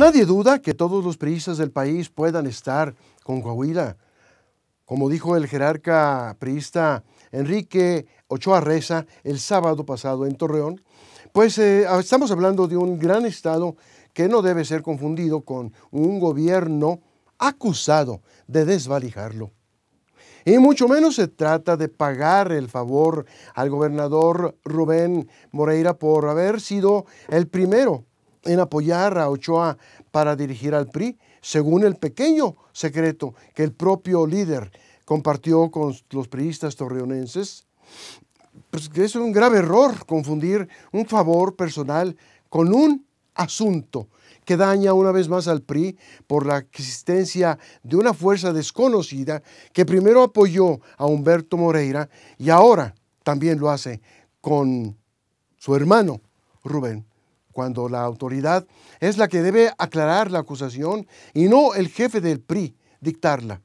Nadie duda que todos los priistas del país puedan estar con Coahuila. Como dijo el jerarca priista Enrique Ochoa Reza el sábado pasado en Torreón, pues eh, ah, estamos hablando de un gran Estado que no debe ser confundido con un gobierno acusado de desvalijarlo. Y mucho menos se trata de pagar el favor al gobernador Rubén Moreira por haber sido el primero en apoyar a Ochoa para dirigir al PRI, según el pequeño secreto que el propio líder compartió con los priistas torreonenses. Pues es un grave error confundir un favor personal con un asunto que daña una vez más al PRI por la existencia de una fuerza desconocida que primero apoyó a Humberto Moreira y ahora también lo hace con su hermano Rubén cuando la autoridad es la que debe aclarar la acusación y no el jefe del PRI dictarla.